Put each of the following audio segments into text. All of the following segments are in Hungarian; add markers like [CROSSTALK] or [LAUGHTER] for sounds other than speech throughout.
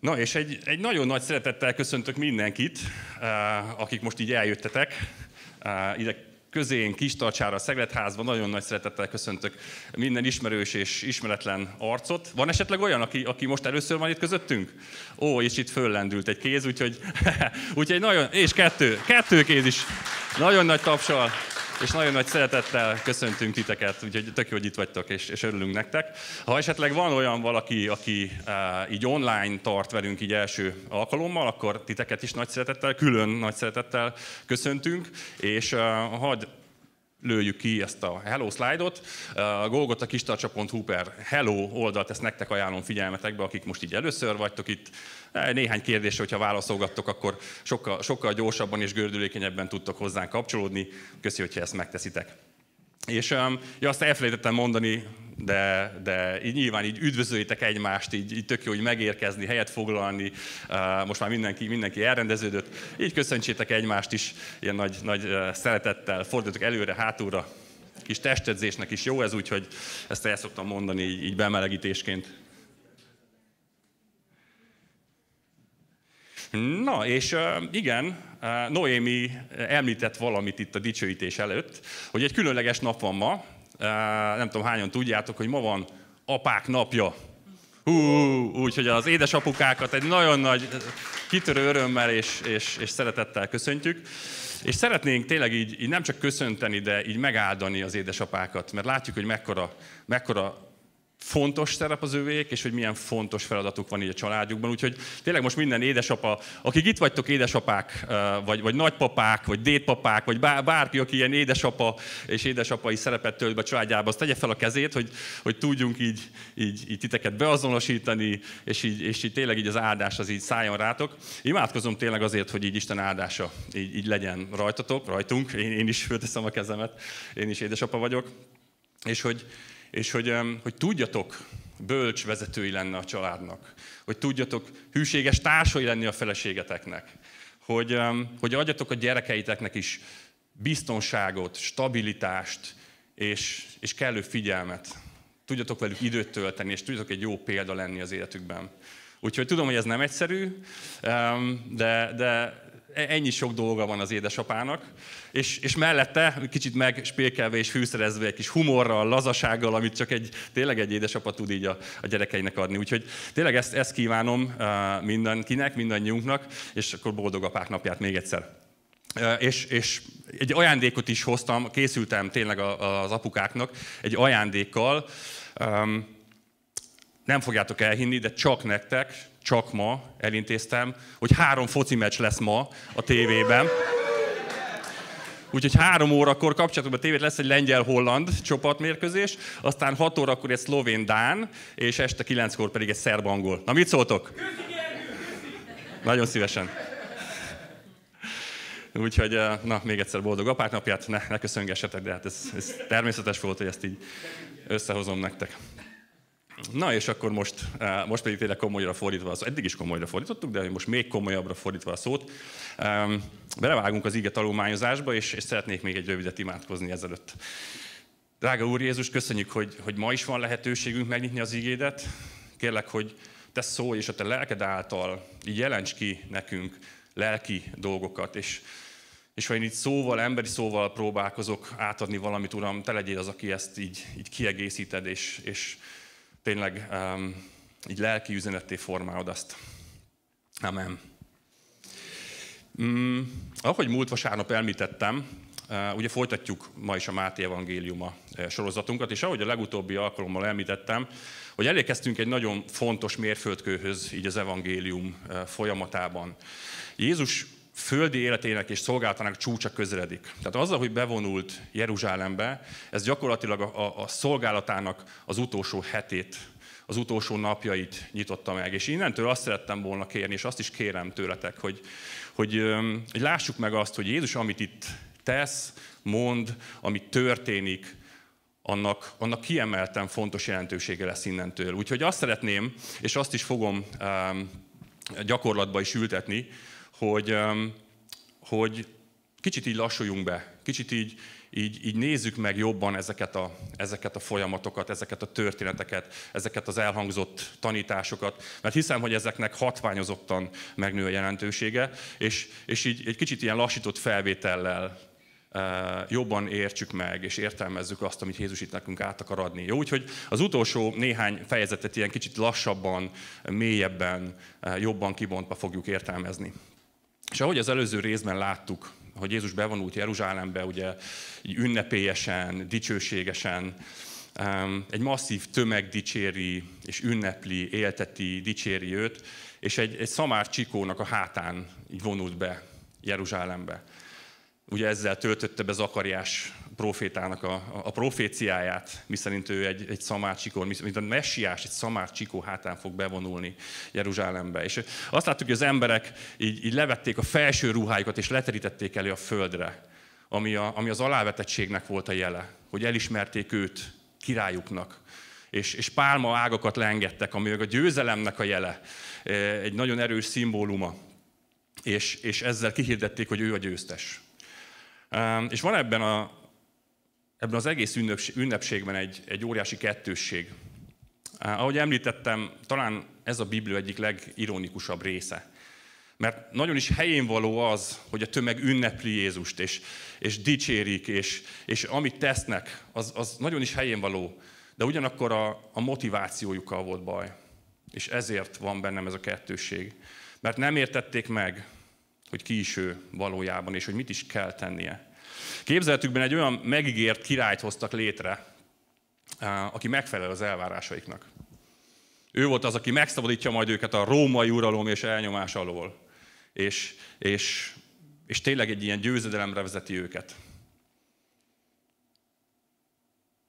Na és egy, egy nagyon nagy szeretettel köszöntök mindenkit, eh, akik most így eljöttetek eh, ide közén, tartsára, Szegletházban Nagyon nagy szeretettel köszöntök minden ismerős és ismeretlen arcot. Van esetleg olyan, aki, aki most először van itt közöttünk? Ó, és itt föllendült egy kéz, úgyhogy, [LAUGHS] úgyhogy nagyon, és kettő, kettő kéz is. Nagyon nagy tapsal és nagyon nagy szeretettel köszöntünk titeket, úgyhogy tök jó, hogy itt vagytok, és, és örülünk nektek. Ha esetleg van olyan valaki, aki e, így online tart velünk így első alkalommal, akkor titeket is nagy szeretettel, külön nagy szeretettel köszöntünk, és e, hadd lőjük ki ezt a Hello slide-ot. A golgotakistarcsa.hu per Hello oldalt ezt nektek ajánlom figyelmetekbe, akik most így először vagytok itt. E, néhány kérdésre, hogyha válaszolgattok, akkor sokkal, sokkal gyorsabban és gördülékenyebben tudtok hozzánk kapcsolódni. Köszi, hogyha ezt megteszitek. És ja, azt elfelejtettem mondani, de, de így nyilván így üdvözöljétek egymást, így, így tök jó, hogy megérkezni, helyet foglalni, eh, most már mindenki, mindenki elrendeződött, így köszöntsétek egymást is, ilyen nagy, nagy eh, szeretettel, fordítok előre, hátulra, kis testedzésnek is jó ez, úgyhogy ezt el szoktam mondani így, így bemelegítésként. Na, és eh, igen, Noémi említett valamit itt a dicsőítés előtt, hogy egy különleges nap van ma, nem tudom hányan tudjátok, hogy ma van apák napja. Hú, úgyhogy az édesapukákat egy nagyon nagy kitörő örömmel és, és, és szeretettel köszöntjük. És szeretnénk tényleg így, így nem csak köszönteni, de így megáldani az édesapákat, mert látjuk, hogy mekkora, mekkora fontos szerep az övék, és hogy milyen fontos feladatuk van így a családjukban. Úgyhogy tényleg most minden édesapa, akik itt vagytok édesapák, vagy, vagy nagypapák, vagy dédpapák, vagy bárki, aki ilyen édesapa és édesapai szerepet tölt be a családjába, azt tegye fel a kezét, hogy, hogy tudjunk így, így, így titeket beazonosítani, és így, és így tényleg így az áldás az így szálljon rátok. Imádkozom tényleg azért, hogy így Isten áldása így, így legyen rajtatok, rajtunk. Én, én is fölteszem a kezemet, én is édesapa vagyok. És hogy, és hogy, hogy tudjatok bölcs vezetői lenni a családnak, hogy tudjatok hűséges társai lenni a feleségeteknek, hogy, hogy adjatok a gyerekeiteknek is biztonságot, stabilitást és, és kellő figyelmet. Tudjatok velük időt tölteni, és tudjatok egy jó példa lenni az életükben. Úgyhogy tudom, hogy ez nem egyszerű, de, de E, ennyi sok dolga van az édesapának, és, és mellette kicsit megspékelve és fűszerezve egy kis humorral, lazasággal, amit csak egy, tényleg egy édesapa tud így a, a gyerekeinek adni. Úgyhogy tényleg ezt, ezt kívánom e, mindenkinek, mindannyiunknak, és akkor boldog apák napját még egyszer. E, és, és egy ajándékot is hoztam, készültem tényleg az apukáknak egy ajándékkal. Nem fogjátok elhinni, de csak nektek, csak ma, elintéztem, hogy három foci meccs lesz ma a tévében. Úgyhogy három órakor kapcsolatok a tévét lesz egy lengyel-holland csapatmérkőzés, aztán hat órakor egy szlovén-dán, és este kilenckor pedig egy szerb-angol. Na mit szóltok? Nagyon szívesen. Úgyhogy, eh, na, még egyszer boldog apák napját, ne, ne köszöngessetek, de hát ez, ez természetes volt, hogy ezt így összehozom nektek. Na és akkor most, eh, most pedig tényleg komolyra fordítva, az eddig is komolyra fordítottuk, de most még komolyabbra fordítva a szót. Belevágunk az ige tanulmányozásba, és, és szeretnék még egy rövidet imádkozni ezelőtt. Drága Úr Jézus, köszönjük, hogy, hogy ma is van lehetőségünk megnyitni az igédet. Kérlek, hogy te szó, és a te lelked által így jelents ki nekünk lelki dolgokat, és és ha én itt szóval, emberi szóval próbálkozok átadni valamit, Uram, te legyél az, aki ezt így, így kiegészíted, és, és, tényleg um, így lelki üzenetté formálod azt. Amen. Mm, ahogy múlt vasárnap elmítettem, uh, ugye folytatjuk ma is a Máté Evangéliuma uh, sorozatunkat, és ahogy a legutóbbi alkalommal elmítettem, hogy elékeztünk egy nagyon fontos mérföldkőhöz így az evangélium uh, folyamatában. Jézus földi életének és szolgálatának csúcsa közeledik. Tehát azzal, hogy bevonult Jeruzsálembe, ez gyakorlatilag a, a, a szolgálatának az utolsó hetét, az utolsó napjait nyitotta meg. És innentől azt szerettem volna kérni, és azt is kérem tőletek, hogy, hogy, hogy lássuk meg azt, hogy Jézus, amit itt tesz, mond, ami történik, annak, annak kiemelten fontos jelentősége lesz innentől. Úgyhogy azt szeretném, és azt is fogom um, gyakorlatba is ültetni, hogy, hogy kicsit így lassuljunk be, kicsit így, így, így nézzük meg jobban ezeket a, ezeket a folyamatokat, ezeket a történeteket, ezeket az elhangzott tanításokat, mert hiszem, hogy ezeknek hatványozottan megnő a jelentősége, és, és így egy kicsit ilyen lassított felvétellel jobban értsük meg és értelmezzük azt, amit Jézus itt nekünk át akar adni. Jó, úgyhogy az utolsó néhány fejezetet ilyen kicsit lassabban, mélyebben, jobban kibontva fogjuk értelmezni. És ahogy az előző részben láttuk, hogy Jézus bevonult Jeruzsálembe, ugye így ünnepélyesen, dicsőségesen, egy masszív tömeg dicséri és ünnepli, élteti, dicséri őt, és egy, egy szamár csikónak a hátán így vonult be Jeruzsálembe. Ugye ezzel töltötte be Zakariás profétának a, a proféciáját, miszerint ő egy, egy csikó, mint a messiás, egy csikó hátán fog bevonulni Jeruzsálembe. És azt láttuk, hogy az emberek így, így levették a felső ruhájukat, és leterítették elő a földre, ami, a, ami az alávetettségnek volt a jele, hogy elismerték őt királyuknak, és, és pálma ágakat leengedtek, ami a győzelemnek a jele, e, egy nagyon erős szimbóluma, és, és ezzel kihirdették, hogy ő a győztes. És van ebben a ebben az egész ünnepségben egy, egy óriási kettősség. Ahogy említettem, talán ez a Biblia egyik legironikusabb része. Mert nagyon is helyén való az, hogy a tömeg ünnepli Jézust, és, és dicsérik, és, és amit tesznek, az, az nagyon is helyén való. De ugyanakkor a, a motivációjukkal volt baj. És ezért van bennem ez a kettősség. Mert nem értették meg, hogy ki is ő valójában, és hogy mit is kell tennie. Képzeletükben egy olyan megígért királyt hoztak létre, aki megfelel az elvárásaiknak. Ő volt az, aki megszabadítja majd őket a római uralom és elnyomás alól. És, és, és tényleg egy ilyen győzedelemre vezeti őket.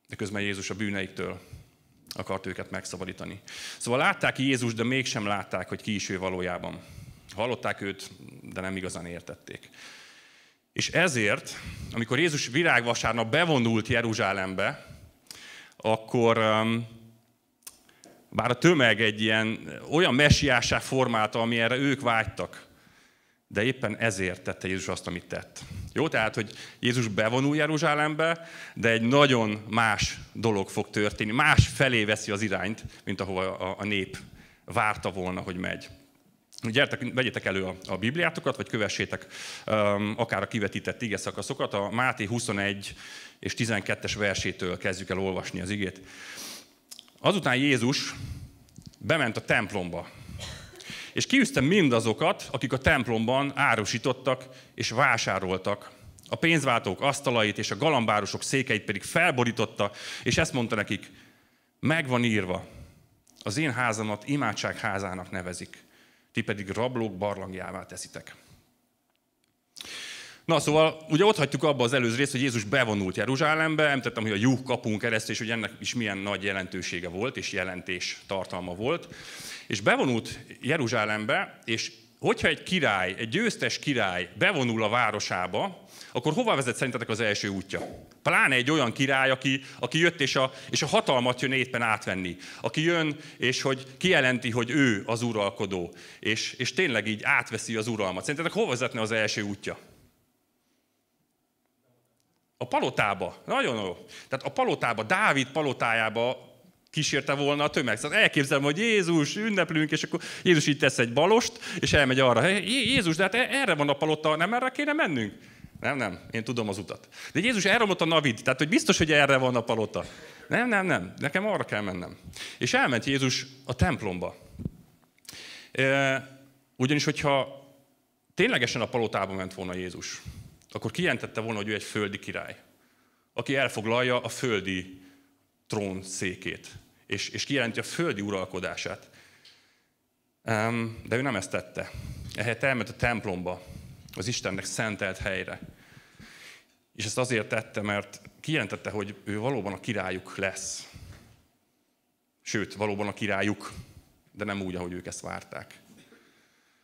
De közben Jézus a bűneiktől akart őket megszabadítani. Szóval látták Jézus, de mégsem látták, hogy ki is ő valójában. Hallották őt, de nem igazán értették. És ezért, amikor Jézus virágvasárnap bevonult Jeruzsálembe, akkor um, bár a tömeg egy ilyen olyan messiásá formálta, amilyenre ők vágytak, de éppen ezért tette Jézus azt, amit tett. Jó, tehát, hogy Jézus bevonul Jeruzsálembe, de egy nagyon más dolog fog történni. Más felé veszi az irányt, mint ahova a nép várta volna, hogy megy. Gyertek, vegyétek elő a, a Bibliátokat, vagy kövessétek um, akár a kivetített ige szakaszokat. A Máté 21 és 12-es versétől kezdjük el olvasni az igét. Azután Jézus bement a templomba, és kiűzte mindazokat, akik a templomban árusítottak és vásároltak. A pénzváltók asztalait és a galambárosok székeit pedig felborította, és ezt mondta nekik, "Megvan írva, az én házamat imádságházának nevezik ti pedig rablók barlangjává teszitek. Na szóval, ugye ott hagytuk abba az előző részt, hogy Jézus bevonult Jeruzsálembe, említettem, hogy a juh kapunk keresztül, és hogy ennek is milyen nagy jelentősége volt, és jelentés tartalma volt. És bevonult Jeruzsálembe, és hogyha egy király, egy győztes király bevonul a városába, akkor hova vezet szerintetek az első útja? Pláne egy olyan király, aki, aki jött és a, és a hatalmat jön éppen átvenni. Aki jön és hogy kijelenti, hogy ő az uralkodó. És, és tényleg így átveszi az uralmat. Szerintetek hova vezetne az első útja? A palotába. Nagyon jó. Tehát a palotába, Dávid palotájába kísérte volna a tömeg. Szóval elképzelem, hogy Jézus, ünneplünk, és akkor Jézus így tesz egy balost, és elmegy arra. Jézus, de hát e, erre van a palota, nem erre kéne mennünk? Nem, nem, én tudom az utat. De Jézus elromlott a navid, tehát hogy biztos, hogy erre van a palota. Nem, nem, nem, nekem arra kell mennem. És elment Jézus a templomba. E, ugyanis, hogyha ténylegesen a palotába ment volna Jézus, akkor kijentette volna, hogy ő egy földi király, aki elfoglalja a földi trón székét és, és kijelenti a földi uralkodását. De ő nem ezt tette. Ehelyett elment a templomba, az Istennek szentelt helyre. És ezt azért tette, mert kijelentette, hogy ő valóban a királyuk lesz. Sőt, valóban a királyuk, de nem úgy, ahogy ők ezt várták.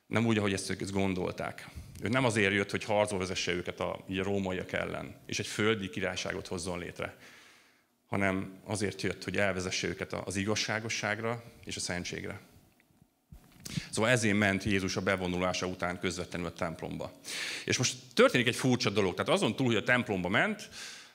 Nem úgy, ahogy ezt ők ezt gondolták. Ő nem azért jött, hogy harcba vezesse őket a, a rómaiak ellen, és egy földi királyságot hozzon létre, hanem azért jött, hogy elvezesse őket az igazságosságra és a szentségre. Szóval ezért ment Jézus a bevonulása után közvetlenül a templomba. És most történik egy furcsa dolog. Tehát azon túl, hogy a templomba ment,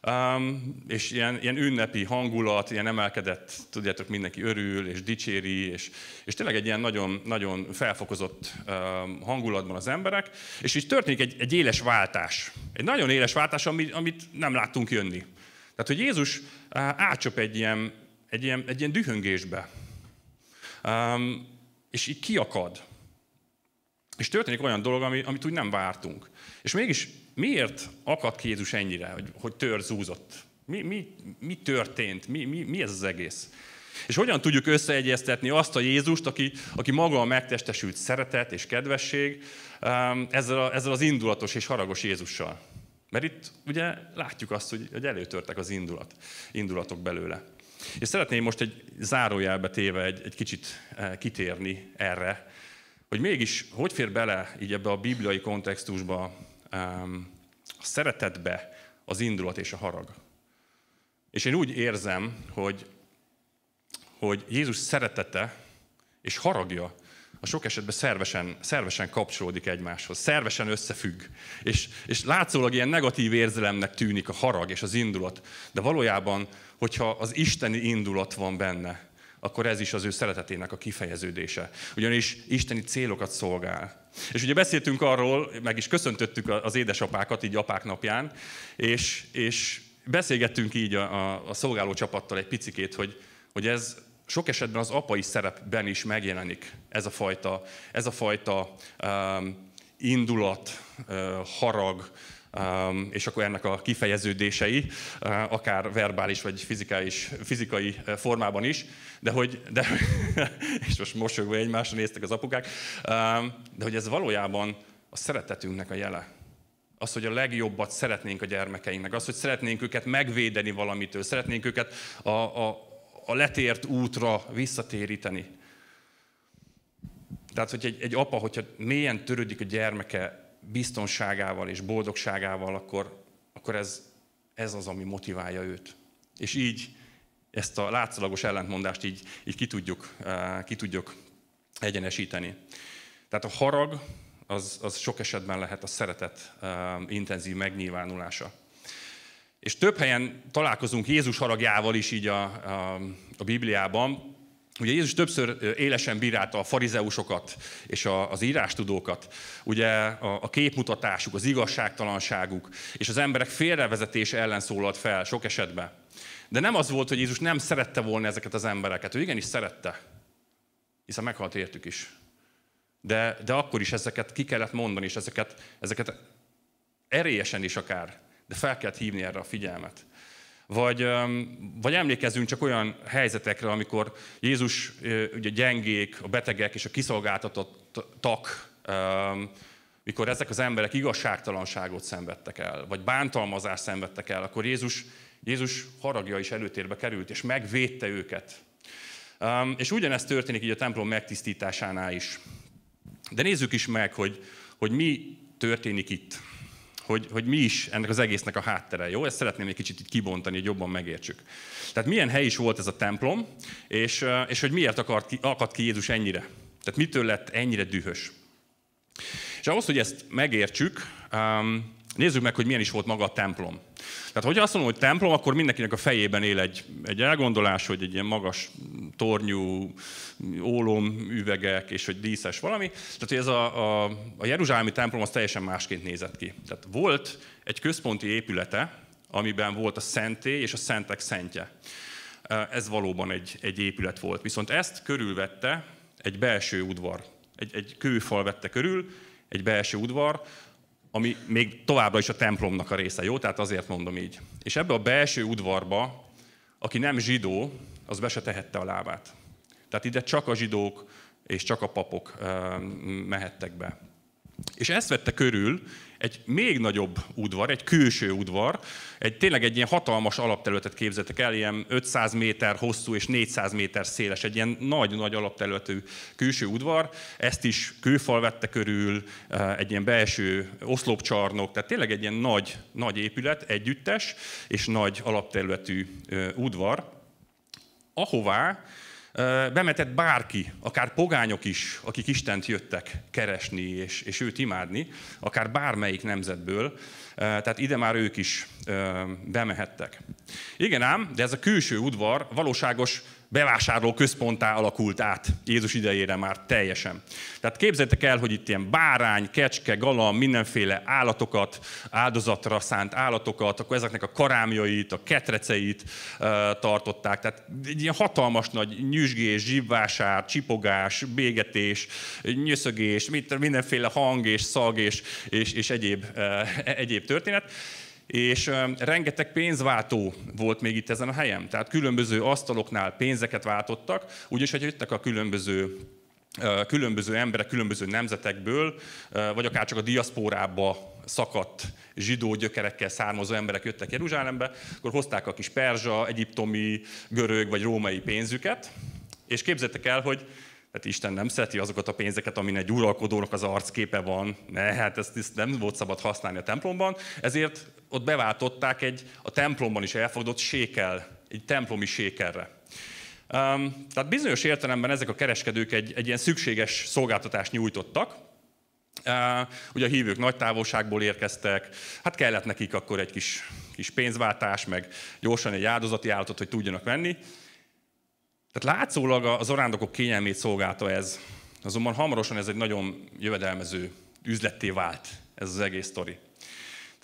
Um, és ilyen, ilyen ünnepi hangulat, ilyen emelkedett, tudjátok, mindenki örül, és dicséri, és, és tényleg egy ilyen nagyon, nagyon felfokozott um, hangulatban az emberek, és így történik egy, egy éles váltás. Egy nagyon éles váltás, amit, amit nem láttunk jönni. Tehát, hogy Jézus átcsap egy ilyen, egy ilyen, egy ilyen dühöngésbe, um, és így kiakad. És történik olyan dolog, ami, amit úgy nem vártunk. És mégis miért akad ki Jézus ennyire, hogy, hogy tör zúzott? Mi, mi, mi történt? Mi, mi, mi ez az egész? És hogyan tudjuk összeegyeztetni azt a Jézust, aki, aki maga a megtestesült szeretet és kedvesség, ezzel, a, ezzel az indulatos és haragos Jézussal? Mert itt ugye látjuk azt, hogy, hogy előtörtek az indulat, indulatok belőle. És szeretném most egy zárójelbe téve egy, egy kicsit eh, kitérni erre, hogy mégis hogy fér bele így ebbe a bibliai kontextusba a szeretetbe az indulat és a harag. És én úgy érzem, hogy, hogy Jézus szeretete és haragja a sok esetben szervesen, szervesen kapcsolódik egymáshoz, szervesen összefügg. És, és látszólag ilyen negatív érzelemnek tűnik a harag és az indulat, de valójában, hogyha az isteni indulat van benne, akkor ez is az ő szeretetének a kifejeződése. Ugyanis isteni célokat szolgál. És ugye beszéltünk arról, meg is köszöntöttük az édesapákat így apák napján, és, és beszélgettünk így a, a, a szolgáló csapattal egy picikét, hogy, hogy ez sok esetben az apai szerepben is megjelenik ez a fajta, ez a fajta um, indulat, uh, harag, um, és akkor ennek a kifejeződései, uh, akár verbális vagy fizikális, fizikai uh, formában is, de hogy, de, [LAUGHS] és most mosolyogva egymásra néztek az apukák, um, de hogy ez valójában a szeretetünknek a jele az, hogy a legjobbat szeretnénk a gyermekeinknek, az, hogy szeretnénk őket megvédeni valamitől, szeretnénk őket a, a, a letért útra visszatéríteni. Tehát, hogy egy, egy apa, hogyha mélyen törődik a gyermeke biztonságával és boldogságával, akkor, akkor ez, ez az, ami motiválja őt. És így ezt a látszalagos ellentmondást így, így ki, tudjuk, eh, ki tudjuk egyenesíteni. Tehát a harag az, az sok esetben lehet a szeretet eh, intenzív megnyilvánulása. És több helyen találkozunk Jézus haragjával is így a, a, a Bibliában. Ugye Jézus többször élesen bírálta a farizeusokat és a, az írástudókat, ugye a, a képmutatásuk, az igazságtalanságuk, és az emberek félrevezetése ellen szólalt fel sok esetben. De nem az volt, hogy Jézus nem szerette volna ezeket az embereket, ő igenis szerette, hiszen meghalt értük is. De, de akkor is ezeket ki kellett mondani, és ezeket, ezeket erélyesen is akár de fel kell hívni erre a figyelmet. Vagy, vagy emlékezzünk csak olyan helyzetekre, amikor Jézus ugye gyengék, a betegek és a kiszolgáltatottak, mikor ezek az emberek igazságtalanságot szenvedtek el, vagy bántalmazást szenvedtek el, akkor Jézus, Jézus haragja is előtérbe került, és megvédte őket. És ugyanezt történik így a templom megtisztításánál is. De nézzük is meg, hogy, hogy mi történik itt hogy, hogy mi is ennek az egésznek a háttere. Jó, ezt szeretném egy kicsit itt kibontani, hogy jobban megértsük. Tehát milyen hely is volt ez a templom, és, eh, és hogy miért akart ki, akadt ki Jézus ennyire. Tehát mitől lett ennyire dühös. És ahhoz, hogy ezt megértsük, ehm, nézzük meg, hogy milyen is volt maga a templom. Tehát, hogy azt mondom, hogy templom, akkor mindenkinek a fejében él egy, egy elgondolás, hogy egy ilyen magas tornyú, ólom, üvegek, és hogy díszes valami. Tehát, hogy ez a, a, a Jeruzsálemi templom az teljesen másként nézett ki. Tehát volt egy központi épülete, amiben volt a szenté és a szentek szentje. Ez valóban egy, egy épület volt. Viszont ezt körülvette egy belső udvar. Egy, egy kőfal vette körül, egy belső udvar, ami még továbbra is a templomnak a része, jó? Tehát azért mondom így. És ebbe a belső udvarba, aki nem zsidó, az be se tehette a lábát. Tehát ide csak a zsidók és csak a papok mehettek be. És ezt vette körül egy még nagyobb udvar, egy külső udvar, egy, tényleg egy ilyen hatalmas alapterületet képzettek el, ilyen 500 méter hosszú és 400 méter széles, egy ilyen nagy-nagy alapterületű külső udvar, ezt is kőfal vette körül, eh, egy ilyen belső oszlopcsarnok, tehát tényleg egy ilyen nagy, nagy épület, együttes és nagy alapterületű eh, udvar, ahová bemetett bárki, akár pogányok is, akik Istent jöttek keresni és, és őt imádni, akár bármelyik nemzetből, tehát ide már ők is bemehettek. Igen ám, de ez a külső udvar valóságos bevásárló központtá alakult át Jézus idejére már teljesen. Tehát képzeljétek el, hogy itt ilyen bárány, kecske, galamb, mindenféle állatokat, áldozatra szánt állatokat, akkor ezeknek a karámjait, a ketreceit e, tartották. Tehát egy ilyen hatalmas nagy nyüzsgés, zsibvásár, csipogás, bégetés, nyöszögés, mindenféle hang és szag és, és, és egyéb, e, egyéb történet. És rengeteg pénzváltó volt még itt ezen a helyen. Tehát különböző asztaloknál pénzeket váltottak, úgyis, hogy jöttek a különböző különböző emberek, különböző nemzetekből, vagy akár csak a diaszpórába szakadt zsidó gyökerekkel származó emberek jöttek Jeruzsálembe, akkor hozták a kis perzsa, egyiptomi, görög vagy római pénzüket, és képzettek el, hogy hát Isten nem szereti azokat a pénzeket, amin egy uralkodónak az arcképe van. Ne, hát ezt, ezt nem volt szabad használni a templomban, ezért ott beváltották egy a templomban is elfogadott sékel, egy templomi sékelre. Um, tehát bizonyos értelemben ezek a kereskedők egy, egy ilyen szükséges szolgáltatást nyújtottak. Uh, ugye a hívők nagy távolságból érkeztek, hát kellett nekik akkor egy kis, kis pénzváltás, meg gyorsan egy áldozati állatot, hogy tudjanak venni. Tehát látszólag az orándokok kényelmét szolgálta ez. Azonban hamarosan ez egy nagyon jövedelmező üzletté vált, ez az egész sztori.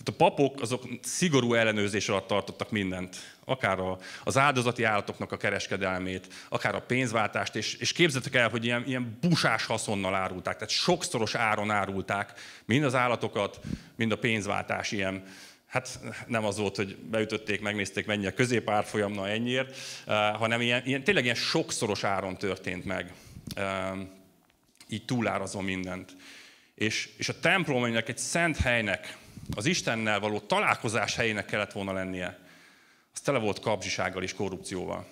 Tehát a papok azok szigorú ellenőrzés alatt tartottak mindent. Akár a, az áldozati állatoknak a kereskedelmét, akár a pénzváltást, és, és képzeltek el, hogy ilyen, ilyen busás haszonnal árulták. Tehát sokszoros áron árulták mind az állatokat, mind a pénzváltás ilyen. Hát nem az volt, hogy beütötték, megnézték, mennyi a középárfolyamna ennyiért, eh, hanem ilyen, ilyen, tényleg ilyen sokszoros áron történt meg. Eh, így túlárazva mindent. És, és a templom, aminek egy szent helynek az Istennel való találkozás helyének kellett volna lennie, az tele volt kapzsisággal és korrupcióval.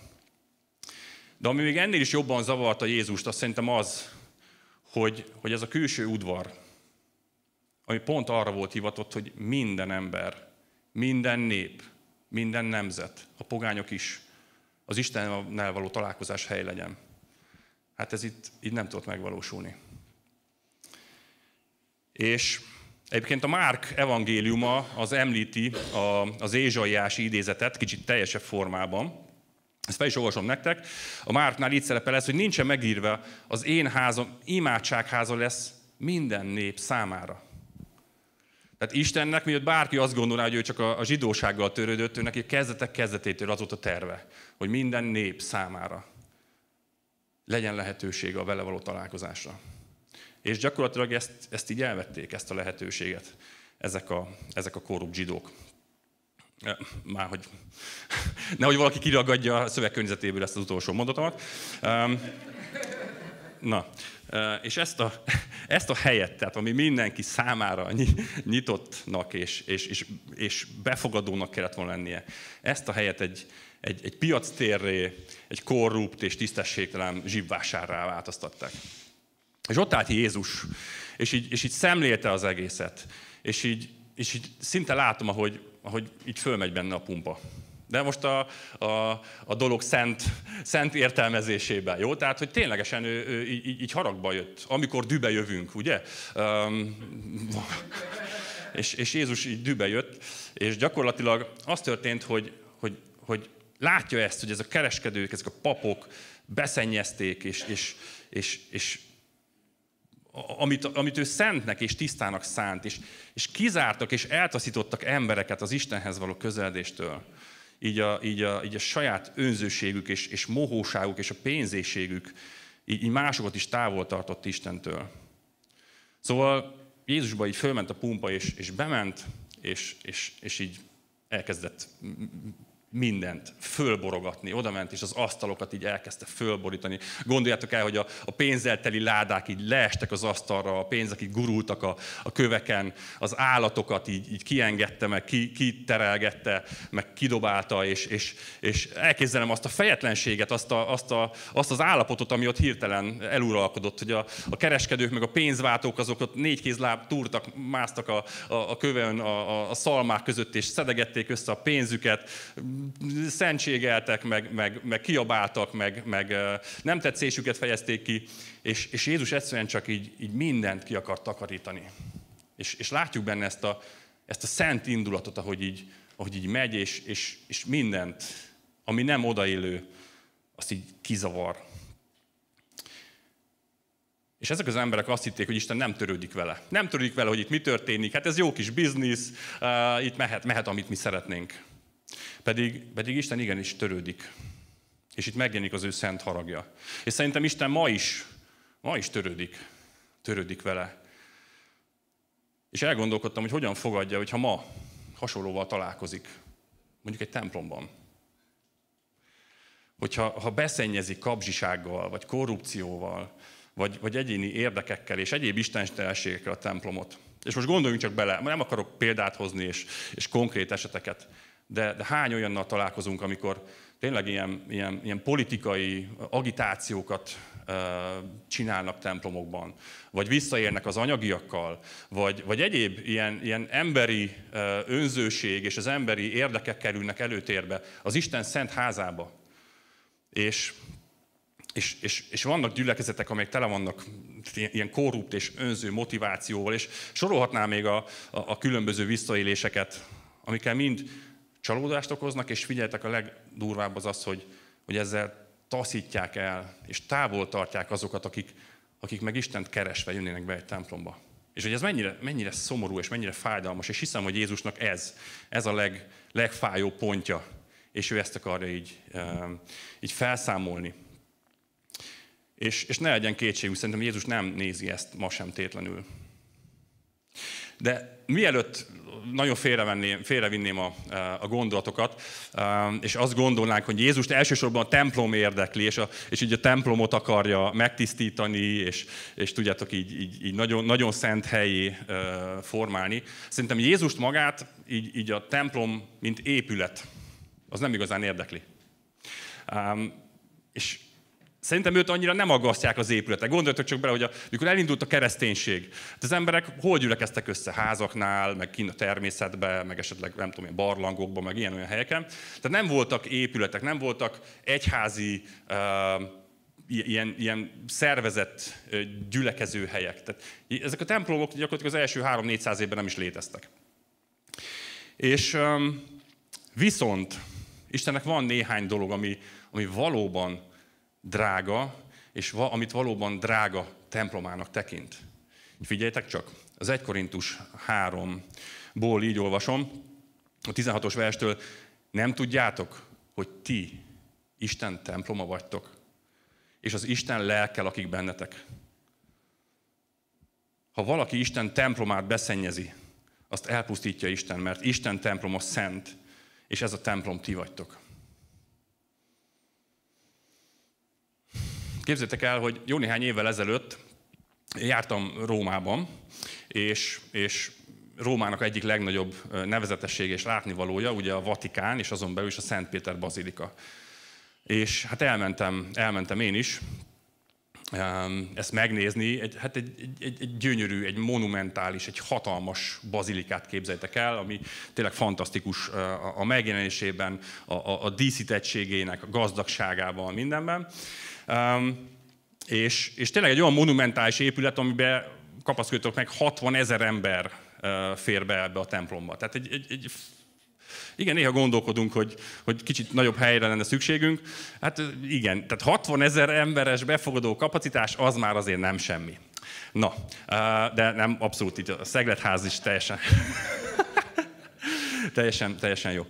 De ami még ennél is jobban zavarta Jézust, azt szerintem az, hogy, hogy ez a külső udvar, ami pont arra volt hivatott, hogy minden ember, minden nép, minden nemzet, a pogányok is, az Istennel való találkozás hely legyen. Hát ez itt így nem tudott megvalósulni. És Egyébként a Márk evangéliuma az említi a, az ézsaiási idézetet kicsit teljesebb formában. Ezt fel is olvasom nektek. A Márknál így szerepel ez, hogy nincsen megírva, az én házam imádságháza lesz minden nép számára. Tehát Istennek, miért bárki azt gondolná, hogy ő csak a, a zsidósággal törődött, őnek egy kezdetek kezdetétől az volt a terve, hogy minden nép számára legyen lehetősége a vele való találkozásra. És gyakorlatilag ezt, ezt így elvették, ezt a lehetőséget, ezek a, ezek a korrupt zsidók. Már hogy [LAUGHS] nehogy valaki kiragadja a szövegkörnyezetéből ezt az utolsó mondatomat. Na, és ezt a, [LAUGHS] ezt a helyet, tehát ami mindenki számára nyitottnak és, és, és, és befogadónak kellett volna lennie, ezt a helyet egy, egy, egy piac térré, egy korrupt és tisztességtelen zsibvásárrá változtatták. És ott állt Jézus, és így, és így szemlélte az egészet, és így, és így szinte látom, ahogy, ahogy így fölmegy benne a pumpa. De most a, a, a dolog szent, szent értelmezésében, jó? Tehát, hogy ténylegesen ő, ő, így, így haragba jött, amikor dübe jövünk, ugye? Um, és, és Jézus így dübe jött, és gyakorlatilag az történt, hogy, hogy, hogy látja ezt, hogy ez a kereskedők, ezek a papok beszennyezték, és, és, és, és amit, amit ő szentnek és tisztának szánt, és, és kizártak és eltaszítottak embereket az Istenhez való közeledéstől. Így a, így a, így a saját önzőségük és, és mohóságuk és a pénzéségük így, így másokat is távol tartott Istentől. Szóval Jézusba így fölment a pumpa, és, és bement, és, és, és így elkezdett mindent fölborogatni. Oda ment, és az asztalokat így elkezdte fölborítani. Gondoljátok el, hogy a, a pénzzel teli ládák így leestek az asztalra, a pénzek így gurultak a, a köveken, az állatokat így, így kiengedte, meg ki, kiterelgette, meg kidobálta, és, és, és elképzelem azt a fejetlenséget, azt, a, azt, a, azt az állapotot, ami ott hirtelen eluralkodott, hogy a, a kereskedők, meg a pénzváltók azok ott négy kézláb túrtak, másztak a, a, a kövön, a, a szalmák között, és szedegették össze a pénzüket, szentségeltek, meg, meg, meg kiabáltak, meg, meg nem tetszésüket fejezték ki, és, és Jézus egyszerűen csak így, így mindent ki akart takarítani. És, és látjuk benne ezt a, ezt a szent indulatot, ahogy így, ahogy így megy, és, és, és mindent, ami nem odaillő, azt így kizavar. És ezek az emberek azt hitték, hogy Isten nem törődik vele. Nem törődik vele, hogy itt mi történik. Hát ez jó kis biznisz, uh, itt mehet, mehet, amit mi szeretnénk. Pedig, pedig Isten igenis törődik. És itt megjelenik az ő szent haragja. És szerintem Isten ma is, ma is törődik. Törődik vele. És elgondolkodtam, hogy hogyan fogadja, hogyha ma hasonlóval találkozik. Mondjuk egy templomban. Hogyha ha beszennyezik kapzsisággal, vagy korrupcióval, vagy, vagy egyéni érdekekkel és egyéb istentelenségekkel a templomot. És most gondoljunk csak bele, nem akarok példát hozni és, és konkrét eseteket, de, de hány olyannal találkozunk, amikor tényleg ilyen, ilyen, ilyen politikai agitációkat csinálnak templomokban, vagy visszaérnek az anyagiakkal, vagy, vagy egyéb ilyen, ilyen emberi önzőség és az emberi érdekek kerülnek előtérbe az Isten szent házába. És, és, és, és vannak gyülekezetek, amelyek tele vannak ilyen korrupt és önző motivációval, és sorolhatnám még a, a, a különböző visszaéléseket, amikkel mind csalódást okoznak, és figyeltek a legdurvább az az, hogy, hogy ezzel taszítják el, és távol tartják azokat, akik, akik meg Istent keresve jönnének be egy templomba. És hogy ez mennyire, mennyire szomorú és mennyire fájdalmas, és hiszem, hogy Jézusnak ez, ez a leg, legfájó pontja, és ő ezt akarja így, így felszámolni. És, és ne legyen kétségünk, szerintem Jézus nem nézi ezt ma sem tétlenül. De mielőtt nagyon félrevenném, félrevinném a, e, a gondolatokat, e, és azt gondolnánk, hogy Jézust elsősorban a templom érdekli, és, a, és így a templomot akarja megtisztítani, és, és tudjátok, így, így, így nagyon, nagyon szent helyé e, formálni. Szerintem Jézust magát, így, így a templom, mint épület, az nem igazán érdekli. És Szerintem őt annyira nem aggasztják az épületek. Gondoljatok csak bele, hogy a, mikor elindult a kereszténység, hát az emberek hol gyülekeztek össze házaknál, meg kint a természetbe, meg esetleg nem tudom barlangokban, meg ilyen olyan helyeken. Tehát nem voltak épületek, nem voltak egyházi uh, ilyen, ilyen szervezett gyülekező helyek. Tehát ezek a templomok gyakorlatilag az első 3-400 évben nem is léteztek. És um, viszont Istennek van néhány dolog, ami, ami valóban drága, és va, amit valóban drága templomának tekint. Figyeljetek csak, az 1 Korintus 3-ból így olvasom, a 16-os verstől, nem tudjátok, hogy ti Isten temploma vagytok, és az Isten lelke akik bennetek. Ha valaki Isten templomát beszennyezi, azt elpusztítja Isten, mert Isten temploma szent, és ez a templom ti vagytok. Képzétek el, hogy jó néhány évvel ezelőtt jártam Rómában, és, és Rómának egyik legnagyobb nevezetessége és látnivalója, ugye a Vatikán, és azon belül is a Szent Péter Bazilika. És hát elmentem, elmentem én is ezt megnézni, egy, hát egy, egy, egy gyönyörű, egy monumentális, egy hatalmas bazilikát képzeljtek el, ami tényleg fantasztikus a megjelenésében, a, a, a díszítettségének, a gazdagságában, mindenben és, és tényleg egy olyan monumentális épület, amiben kapaszkodjatok meg 60 ezer ember fér be ebbe a templomba. Tehát egy, egy, egy igen, néha gondolkodunk, hogy, hogy kicsit nagyobb helyre lenne szükségünk. Hát igen, tehát 60 ezer emberes befogadó kapacitás az már azért nem semmi. Na, de nem abszolút itt a szegletház is teljesen, [LAUGHS] teljesen, teljesen jó.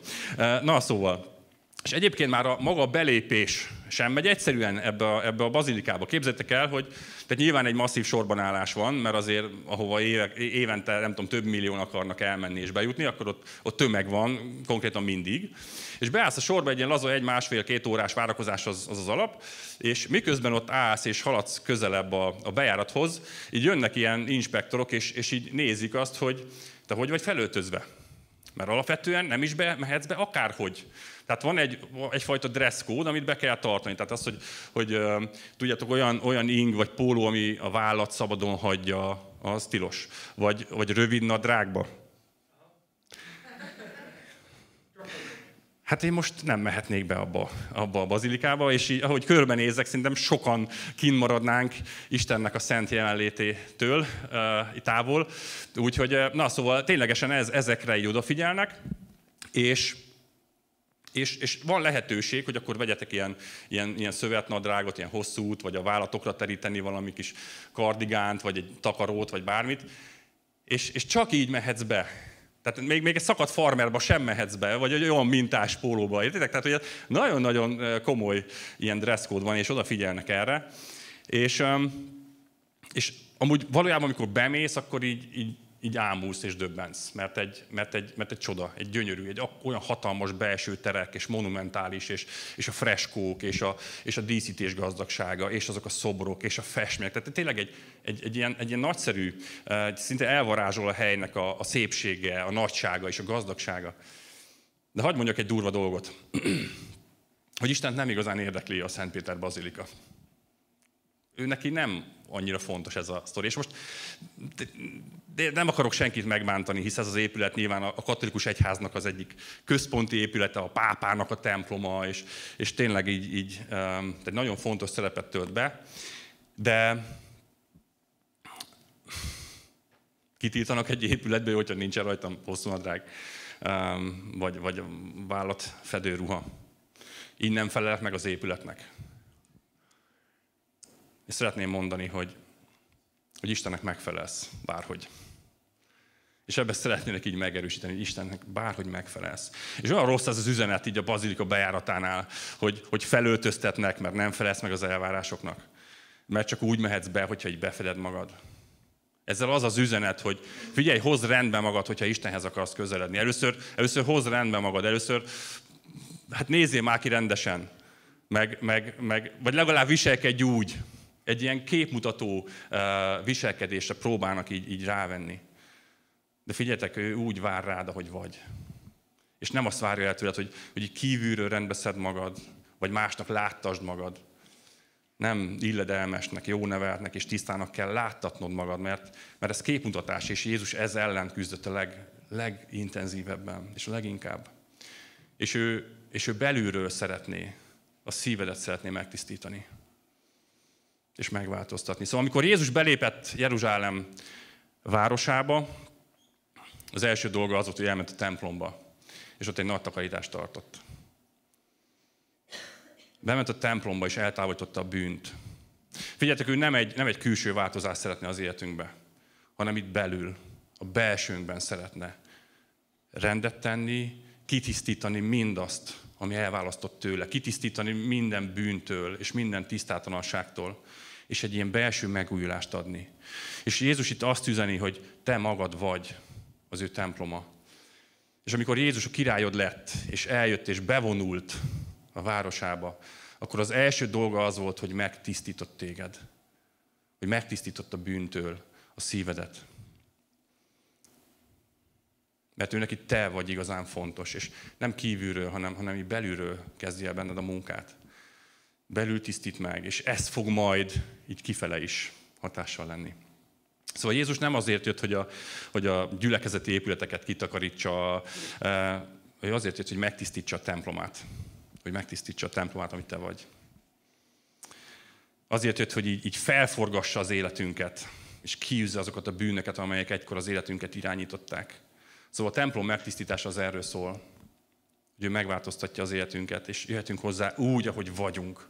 Na szóval, és egyébként már a maga belépés sem megy egyszerűen ebbe a, ebbe a bazilikába. Képzeljétek el, hogy tehát nyilván egy masszív sorbanállás van, mert azért ahova évek, évente nem tudom, több millió akarnak elmenni és bejutni, akkor ott, ott tömeg van konkrétan mindig. És beállsz a sorba egy ilyen laza egy másfél-két órás várakozás az, az az alap, és miközben ott állsz és haladsz közelebb a, a bejárathoz, így jönnek ilyen inspektorok, és, és így nézik azt, hogy te hogy vagy felöltözve. Mert alapvetően nem is be, mehetsz be akárhogy. Tehát van egy, egyfajta dress code, amit be kell tartani. Tehát az, hogy, hogy tudjátok, olyan, olyan ing vagy póló, ami a vállat szabadon hagyja, az tilos. Vagy, vagy rövid nadrágba. Hát én most nem mehetnék be abba, abba a bazilikába, és így, ahogy körbenézek, szerintem sokan kint maradnánk Istennek a szent jelenlététől távol. Úgyhogy, na szóval ténylegesen ez, ezekre így odafigyelnek, és és, és van lehetőség, hogy akkor vegyetek ilyen, ilyen, ilyen szövetnadrágot, ilyen hosszút, vagy a vállatokra teríteni valami kis kardigánt, vagy egy takarót, vagy bármit, és, és csak így mehetsz be. Tehát még, még egy szakadt farmerba sem mehetsz be, vagy egy olyan mintás pólóba, értitek? Tehát hogy nagyon-nagyon komoly ilyen dresscode van, és odafigyelnek erre. És, és amúgy valójában, amikor bemész, akkor így, így így ámulsz és döbbensz, mert egy, mert egy, mert egy csoda, egy gyönyörű, egy olyan hatalmas belső terek, és monumentális, és, és a freskók, és a, és a díszítés gazdagsága, és azok a szobrok, és a festmények. Tehát tényleg egy, egy, egy, ilyen, egy ilyen nagyszerű, egy eh, szinte elvarázsol a helynek a, a szépsége, a nagysága és a gazdagsága. De hagyd mondjak egy durva dolgot, [CLEARS THROAT] hogy Isten nem igazán érdekli a Szentpéter Bazilika ő neki nem annyira fontos ez a sztori. És most de nem akarok senkit megbántani, hisz ez az épület nyilván a katolikus egyháznak az egyik központi épülete, a pápának a temploma, és, és tényleg így, így um, egy nagyon fontos szerepet tölt be. De kitiltanak egy épületbe, hogyha nincs rajtam nadrág, um, vagy, vagy vállat fedőruha. Innen felelek meg az épületnek. És szeretném mondani, hogy, hogy Istennek megfelelsz bárhogy. És ebben szeretnének így megerősíteni, hogy Istennek bárhogy megfelelsz. És olyan rossz ez az üzenet így a bazilika bejáratánál, hogy, hogy felöltöztetnek, mert nem felelsz meg az elvárásoknak. Mert csak úgy mehetsz be, hogyha így befeded magad. Ezzel az az üzenet, hogy figyelj, hozz rendbe magad, hogyha Istenhez akarsz közeledni. Először, először hozz rendbe magad, először hát nézzél már ki rendesen, meg, meg, meg, vagy legalább viselkedj úgy, egy ilyen képmutató eh, viselkedésre próbálnak így, így rávenni. De figyeljetek, ő úgy vár rád, ahogy vagy. És nem azt várja el tőled, hogy, hogy kívülről rendbeszed magad, vagy másnak láttasd magad. Nem illedelmesnek, jó neveltnek és tisztának kell láttatnod magad, mert, mert ez képmutatás, és Jézus ez ellen küzdött a leg, legintenzívebben, és a leginkább. És ő, és ő belülről szeretné, a szívedet szeretné megtisztítani és megváltoztatni. Szóval amikor Jézus belépett Jeruzsálem városába, az első dolga az volt, hogy elment a templomba, és ott egy nagy takarítást tartott. Bement a templomba, és eltávolította a bűnt. Figyeljetek, ő nem egy, nem egy külső változást szeretne az életünkbe, hanem itt belül, a belsőnkben szeretne rendet tenni, kitisztítani mindazt, ami elválasztott tőle, kitisztítani minden bűntől és minden tisztátalanságtól, és egy ilyen belső megújulást adni. És Jézus itt azt üzeni, hogy te magad vagy az ő temploma. És amikor Jézus a királyod lett, és eljött, és bevonult a városába, akkor az első dolga az volt, hogy megtisztított téged. Hogy megtisztított a bűntől a szívedet. Mert ő neki te vagy igazán fontos, és nem kívülről, hanem, hanem így belülről kezdi el benned a munkát. Belül tisztít meg, és ez fog majd így kifele is hatással lenni. Szóval Jézus nem azért jött, hogy a, hogy a gyülekezeti épületeket kitakarítsa, eh, ő azért jött, hogy megtisztítsa a templomát. Hogy megtisztítsa a templomát, amit te vagy. Azért jött, hogy így, így felforgassa az életünket, és kiűzze azokat a bűnöket, amelyek egykor az életünket irányították. Szóval a templom megtisztítás az erről szól, hogy ő megváltoztatja az életünket, és jöhetünk hozzá úgy, ahogy vagyunk.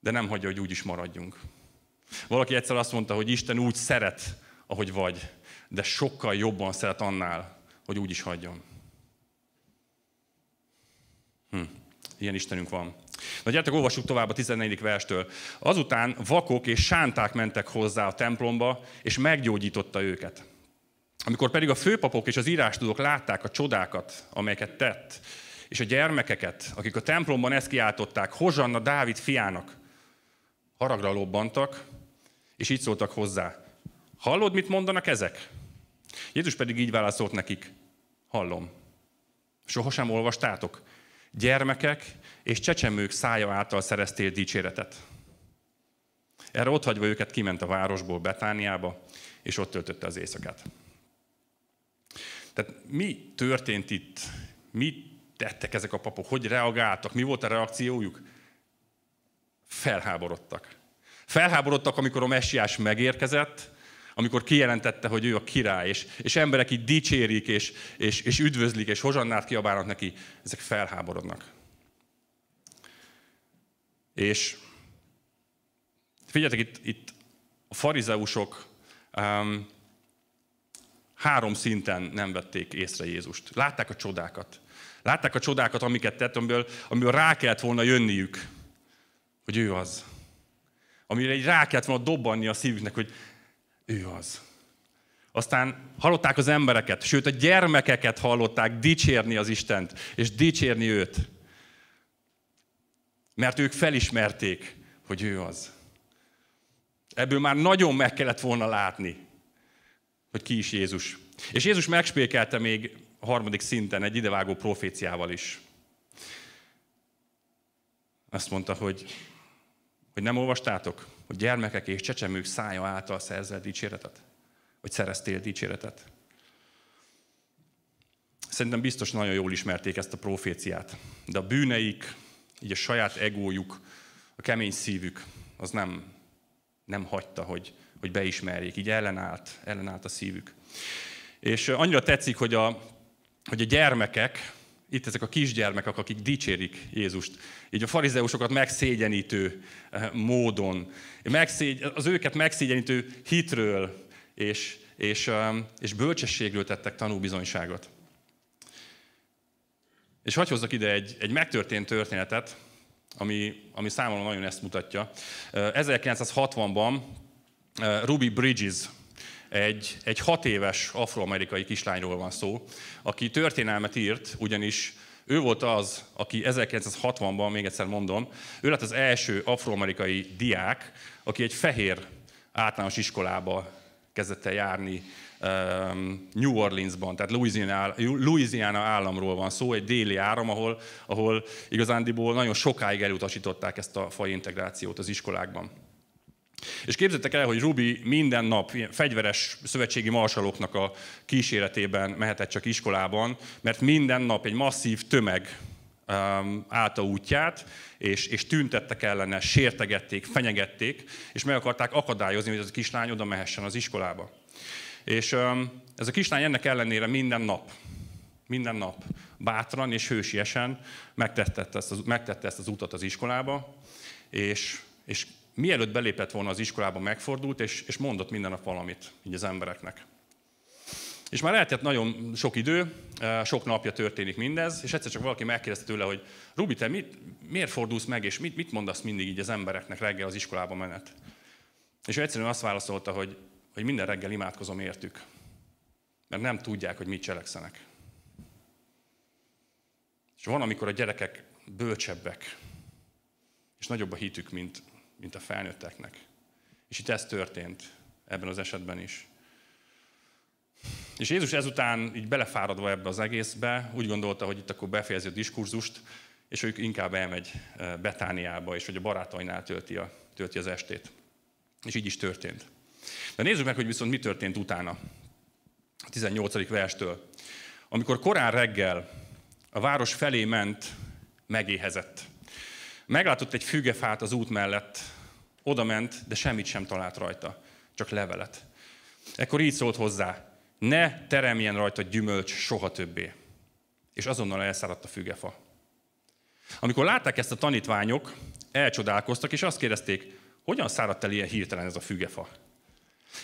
De nem hagyja, hogy úgy is maradjunk. Valaki egyszer azt mondta, hogy Isten úgy szeret, ahogy vagy, de sokkal jobban szeret annál, hogy úgy is hagyjon. Hm. Ilyen Istenünk van. Na gyertek, olvassuk tovább a 14. verstől. Azután vakok és sánták mentek hozzá a templomba, és meggyógyította őket. Amikor pedig a főpapok és az írástudók látták a csodákat, amelyeket tett, és a gyermekeket, akik a templomban ezt kiáltották, Hozsanna Dávid fiának, haragra lobbantak, és így szóltak hozzá. Hallod, mit mondanak ezek? Jézus pedig így válaszolt nekik. Hallom. Sohasem olvastátok? Gyermekek és csecsemők szája által szereztél dicséretet. Erre otthagyva őket kiment a városból Betániába, és ott töltötte az éjszakát. Tehát mi történt itt? Mit tettek ezek a papok? Hogy reagáltak? Mi volt a reakciójuk? Felháborodtak. Felháborodtak, amikor a messiás megérkezett, amikor kijelentette, hogy ő a király, és, és emberek így dicsérik, és, és, és üdvözlik, és hozsannát kiabálnak neki, ezek felháborodnak. És figyeljetek, itt, itt a farizeusok um, három szinten nem vették észre Jézust. Látták a csodákat. Látták a csodákat, amiket tett, amiből, amiből rá kellett volna jönniük, hogy ő az. Amire egy rá kellett volna dobbanni a szívüknek, hogy ő az. Aztán hallották az embereket, sőt a gyermekeket hallották dicsérni az Istent, és dicsérni őt. Mert ők felismerték, hogy ő az. Ebből már nagyon meg kellett volna látni, hogy ki is Jézus. És Jézus megspékelte még a harmadik szinten egy idevágó proféciával is. Azt mondta, hogy, hogy nem olvastátok, hogy gyermekek és csecsemők szája által szerzel dicséretet? Vagy szereztél dicséretet? Szerintem biztos nagyon jól ismerték ezt a proféciát. De a bűneik, így a saját egójuk, a kemény szívük, az nem, nem hagyta, hogy, hogy beismerjék, így ellenállt, ellenállt a szívük. És annyira tetszik, hogy a, hogy a gyermekek, itt ezek a kisgyermekek, akik dicsérik Jézust, így a farizeusokat megszégyenítő eh, módon, megszégy, az őket megszégyenítő hitről és, és, és bölcsességről tettek tanúbizonyságot. És hagyj hozzak ide egy, egy megtörtént történetet, ami, ami számomra nagyon ezt mutatja. 1960-ban Ruby Bridges, egy, egy hat éves afroamerikai kislányról van szó, aki történelmet írt, ugyanis ő volt az, aki 1960-ban, még egyszer mondom, ő lett az első afroamerikai diák, aki egy fehér általános iskolába kezdett el járni um, New Orleansban, tehát Louisiana, Louisiana államról van szó, egy déli áram, ahol, ahol igazándiból nagyon sokáig elutasították ezt a faj integrációt az iskolákban. És képzettek el, hogy Rubi minden nap fegyveres szövetségi marsaloknak a kíséretében mehetett csak iskolában, mert minden nap egy masszív tömeg um, állt a útját, és, és tüntettek ellene, sértegették, fenyegették, és meg akarták akadályozni, hogy ez a kislány oda mehessen az iskolába. És um, ez a kislány ennek ellenére minden nap, minden nap bátran és hősiesen megtette ezt, megtette ezt az utat az iskolába, és, és mielőtt belépett volna az iskolába, megfordult, és, és mondott minden nap valamit így az embereknek. És már eltett nagyon sok idő, eh, sok napja történik mindez, és egyszer csak valaki megkérdezte tőle, hogy Rubi, te mit, miért fordulsz meg, és mit, mit mondasz mindig így az embereknek reggel az iskolába menet? És ő egyszerűen azt válaszolta, hogy, hogy minden reggel imádkozom értük, mert nem tudják, hogy mit cselekszenek. És van, amikor a gyerekek bölcsebbek, és nagyobb a hitük, mint, mint a felnőtteknek. És itt ez történt ebben az esetben is. És Jézus ezután így belefáradva ebbe az egészbe, úgy gondolta, hogy itt akkor befejezi a diskurzust, és ők inkább elmegy eh, Betániába, és hogy a barátainál tölti, a, tölti az estét. És így is történt. De nézzük meg, hogy viszont mi történt utána. A 18. verstől. Amikor korán reggel a város felé ment, megéhezett. Meglátott egy fügefát az út mellett, oda ment, de semmit sem talált rajta, csak levelet. Ekkor így szólt hozzá, ne teremjen rajta gyümölcs soha többé. És azonnal elszáradt a fügefa. Amikor látták ezt a tanítványok, elcsodálkoztak, és azt kérdezték, hogyan száradt el ilyen hirtelen ez a fügefa?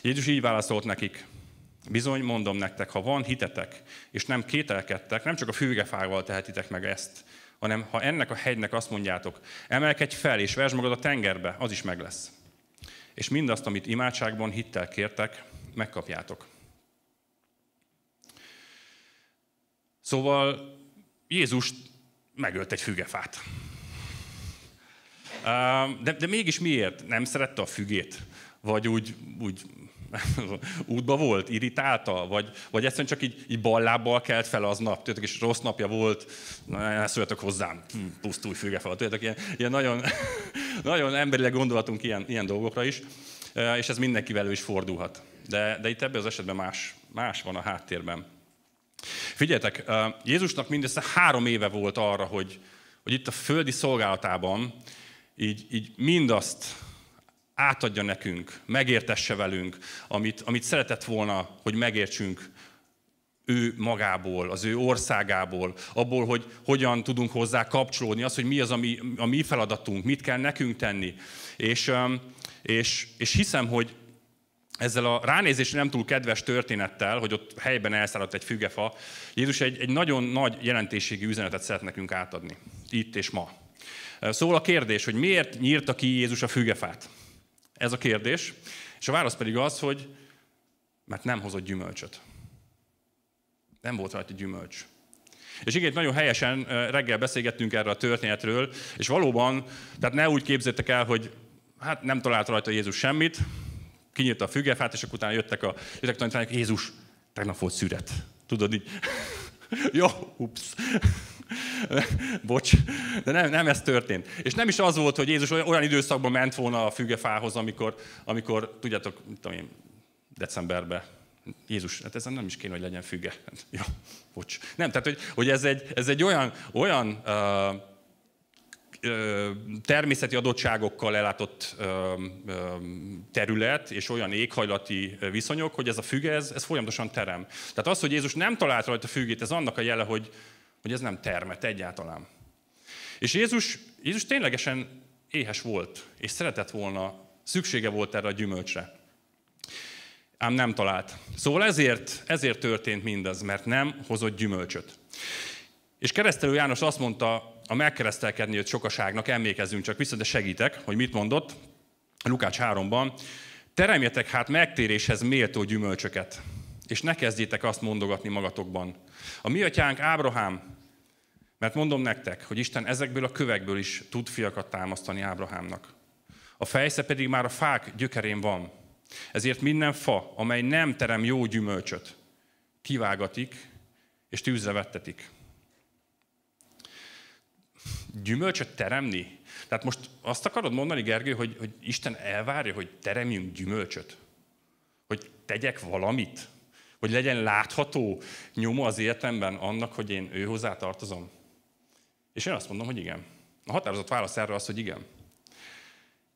Jézus így válaszolt nekik, bizony mondom nektek, ha van hitetek, és nem kételkedtek, nem csak a fügefával tehetitek meg ezt, hanem ha ennek a hegynek azt mondjátok, emelkedj fel és vesd magad a tengerbe, az is meg lesz. És mindazt, amit imádságban hittel kértek, megkapjátok. Szóval Jézus megölt egy fügefát. De, de mégis miért? Nem szerette a fügét? Vagy úgy, úgy [LAUGHS] útba volt, irritálta, vagy, vagy egyszerűen csak így, így ballábbal kelt fel az nap, tudjátok, és rossz napja volt, na, szóljatok hozzám, hm, pusztulj, füge fel, tudjátok, ilyen, ilyen nagyon, [LAUGHS] nagyon emberileg gondolatunk ilyen, ilyen dolgokra is, és ez mindenkivel is fordulhat. De, de itt ebben az esetben más, más van a háttérben. Figyeljetek, Jézusnak mindössze három éve volt arra, hogy, hogy itt a földi szolgálatában így, így mindazt átadja nekünk, megértesse velünk, amit, amit szeretett volna, hogy megértsünk ő magából, az ő országából, abból, hogy hogyan tudunk hozzá kapcsolódni, az, hogy mi az, ami, a mi feladatunk, mit kell nekünk tenni. És, és, és hiszem, hogy ezzel a ránézés nem túl kedves történettel, hogy ott helyben elszáradt egy fügefa, Jézus egy, egy nagyon nagy jelentőségi üzenetet szeret nekünk átadni, itt és ma. Szóval a kérdés, hogy miért nyírta ki Jézus a fügefát? Ez a kérdés. És a válasz pedig az, hogy mert nem hozott gyümölcsöt. Nem volt rajta gyümölcs. És igen, nagyon helyesen reggel beszélgettünk erről a történetről, és valóban, tehát ne úgy képzettek el, hogy hát nem talált rajta Jézus semmit, Kinyitta a fügefát, és akkor utána jöttek a jöttek tanítványok, Jézus, tegnap volt szüret. Tudod így, [LAUGHS] jó, ups. [LAUGHS] Bocs, de nem, nem ez történt. És nem is az volt, hogy Jézus olyan időszakban ment volna a fügefához, amikor, amikor tudjátok, mit tudom én, decemberben Jézus, hát ezen nem is kéne, hogy legyen füge. [LAUGHS] Ja, bocs. Nem, tehát, hogy, hogy ez, egy, ez egy olyan, olyan ö, ö, természeti adottságokkal ellátott ö, ö, terület, és olyan éghajlati viszonyok, hogy ez a füge, ez, ez folyamatosan terem. Tehát az, hogy Jézus nem talált rajta fügét, ez annak a jele, hogy, hogy ez nem termet egyáltalán. És Jézus, Jézus ténylegesen éhes volt, és szeretett volna, szüksége volt erre a gyümölcsre. Ám nem talált. Szóval ezért, ezért történt mindez, mert nem hozott gyümölcsöt. És keresztelő János azt mondta a megkeresztelkedni jött sokaságnak, emlékezzünk csak vissza, de segítek, hogy mit mondott Lukács 3-ban. Teremjetek hát megtéréshez méltó gyümölcsöket, és ne kezdjétek azt mondogatni magatokban. A mi atyánk Ábrahám, mert mondom nektek, hogy Isten ezekből a kövekből is tud fiakat támasztani Ábrahámnak. A fejsze pedig már a fák gyökerén van. Ezért minden fa, amely nem terem jó gyümölcsöt, kivágatik és tűzre vettetik. Gyümölcsöt teremni? Tehát most azt akarod mondani, Gergő, hogy, hogy Isten elvárja, hogy teremjünk gyümölcsöt? Hogy tegyek valamit? Hogy legyen látható nyoma az életemben annak, hogy én ő hozzá tartozom? És én azt mondom, hogy igen. A határozott válasz erre az, hogy igen.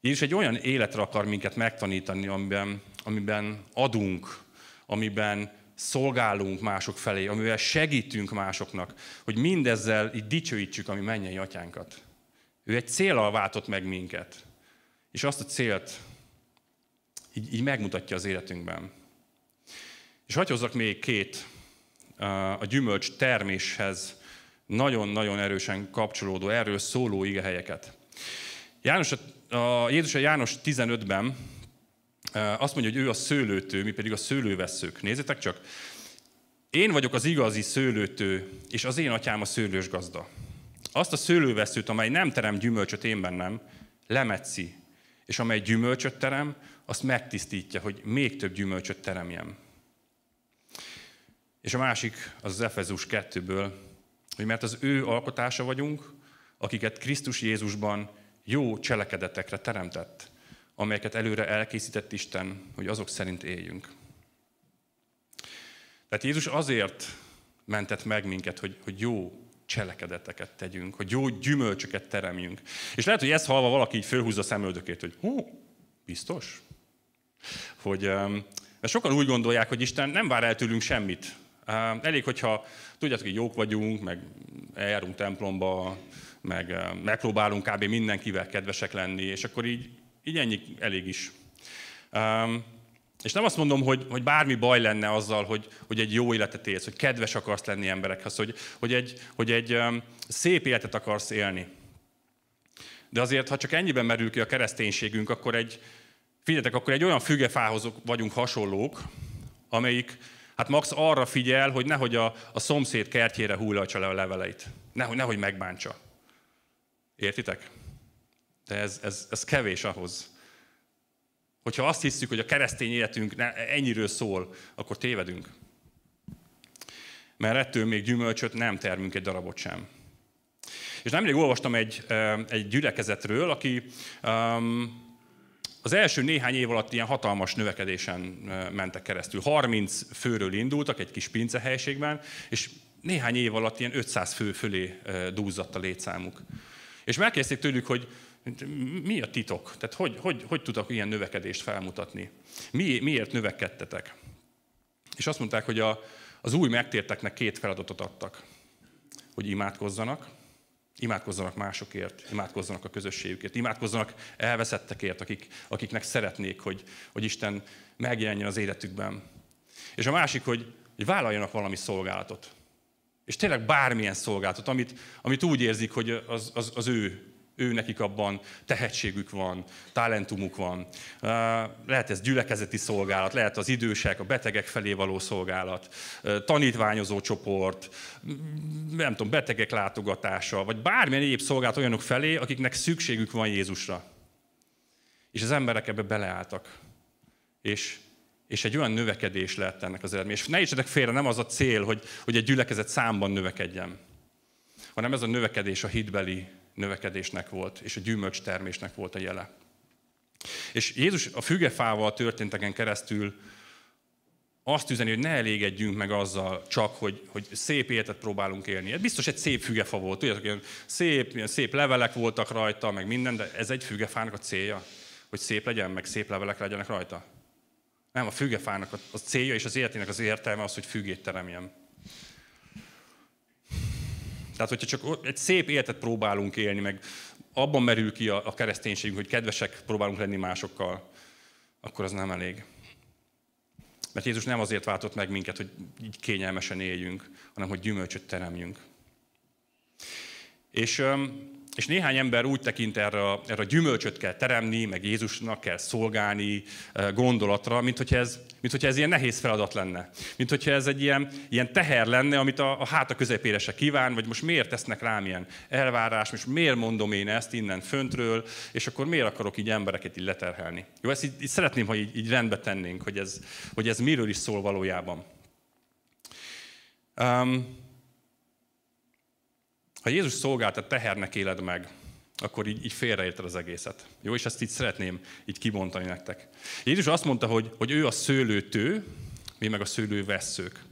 És egy olyan életre akar minket megtanítani, amiben, amiben adunk, amiben szolgálunk mások felé, amivel segítünk másoknak, hogy mindezzel így dicsőítsük a mi mennyei atyánkat. Ő egy célral váltott meg minket, és azt a célt így, így megmutatja az életünkben. És hagyj hozzak még két a gyümölcs terméshez nagyon-nagyon erősen kapcsolódó, erről szóló igehelyeket. János, a Jézus a János 15-ben azt mondja, hogy ő a szőlőtő, mi pedig a szőlőveszők. Nézzétek csak, én vagyok az igazi szőlőtő, és az én atyám a szőlős gazda. Azt a szőlőveszőt, amely nem terem gyümölcsöt én bennem, lemetszi, és amely gyümölcsöt terem, azt megtisztítja, hogy még több gyümölcsöt teremjem. És a másik az, az Efezus 2-ből, hogy mert az ő alkotása vagyunk, akiket Krisztus Jézusban jó cselekedetekre teremtett, amelyeket előre elkészített Isten, hogy azok szerint éljünk. Tehát Jézus azért mentett meg minket, hogy, hogy jó cselekedeteket tegyünk, hogy jó gyümölcsöket teremjünk. És lehet, hogy ezt halva valaki így fölhúzza szemöldökét, hogy hú, biztos? Hogy, ehm, mert sokan úgy gondolják, hogy Isten nem vár el tőlünk semmit, Elég, hogyha tudjátok, hogy jók vagyunk, meg eljárunk templomba, meg megpróbálunk kb. mindenkivel kedvesek lenni, és akkor így, így ennyi elég is. És nem azt mondom, hogy, hogy bármi baj lenne azzal, hogy, hogy egy jó életet élsz, hogy kedves akarsz lenni emberekhez, hogy, hogy egy, hogy egy szép életet akarsz élni. De azért, ha csak ennyiben merül ki a kereszténységünk, akkor egy, figyeljetek, akkor egy olyan fügefához vagyunk hasonlók, amelyik Hát Max arra figyel, hogy nehogy a, a szomszéd kertjére hullatsa le a leveleit. Nehogy, nehogy megbántsa. Értitek? De ez, ez, ez kevés ahhoz. Hogyha azt hiszük, hogy a keresztény életünk ennyiről szól, akkor tévedünk. Mert ettől még gyümölcsöt nem termünk egy darabot sem. És nemrég olvastam egy, egy gyülekezetről, aki az első néhány év alatt ilyen hatalmas növekedésen mentek keresztül. 30 főről indultak egy kis pincehelységben, és néhány év alatt ilyen 500 fő fölé dúzzadt a létszámuk. És megkérdezték tőlük, hogy mi a titok? Tehát hogy, hogy, hogy tudok ilyen növekedést felmutatni? Mi, miért növekedtetek? És azt mondták, hogy a, az új megtérteknek két feladatot adtak. Hogy imádkozzanak, Imádkozzanak másokért, imádkozzanak a közösségükért, imádkozzanak elveszettekért, akik, akiknek szeretnék, hogy, hogy Isten megjelenjen az életükben. És a másik, hogy, hogy vállaljanak valami szolgálatot. És tényleg bármilyen szolgálatot, amit, amit úgy érzik, hogy az, az, az ő ő nekik abban tehetségük van, talentumuk van. Lehet ez gyülekezeti szolgálat, lehet az idősek, a betegek felé való szolgálat, tanítványozó csoport, nem tudom, betegek látogatása, vagy bármilyen egyéb szolgálat olyanok felé, akiknek szükségük van Jézusra. És az emberek ebbe beleálltak. És és egy olyan növekedés lett ennek az eredmény. És ne értsetek félre, nem az a cél, hogy, hogy egy gyülekezet számban növekedjen, hanem ez a növekedés a hitbeli növekedésnek volt, és a gyümölcs termésnek volt a jele. És Jézus a fügefával történteken keresztül azt üzeni, hogy ne elégedjünk meg azzal csak, hogy, hogy szép életet próbálunk élni. Ez biztos egy szép fügefa volt, tudjátok, ilyen szép, ilyen szép levelek voltak rajta, meg minden, de ez egy fügefának a célja, hogy szép legyen, meg szép levelek legyenek rajta. Nem, a fügefának a célja és az életének az értelme az, hogy fügét teremjen. Tehát, hogyha csak egy szép életet próbálunk élni, meg abban merül ki a, a kereszténységünk, hogy kedvesek próbálunk lenni másokkal, akkor az nem elég. Mert Jézus nem azért váltott meg minket, hogy így kényelmesen éljünk, hanem hogy gyümölcsöt teremjünk. És és néhány ember úgy tekint erre, erre a gyümölcsöt kell teremni, meg Jézusnak kell szolgálni eh, gondolatra, mint hogyha ez, mint hogyha ez ilyen nehéz feladat lenne. Mint hogyha ez egy ilyen, ilyen teher lenne, amit a, a háta közepére se kíván, vagy most miért tesznek rám ilyen elvárás, most miért mondom én ezt innen föntről, és akkor miért akarok így embereket így leterhelni. Jó, ezt így, így szeretném, ha így, így rendbe tennénk, hogy ez, hogy ez miről is szól valójában. Um, ha Jézus szolgáltat tehernek éled meg, akkor így, így félreérted az egészet. Jó, és ezt így szeretném így kibontani nektek. Jézus azt mondta, hogy, hogy ő a szőlőtő, mi meg a szőlővesszők.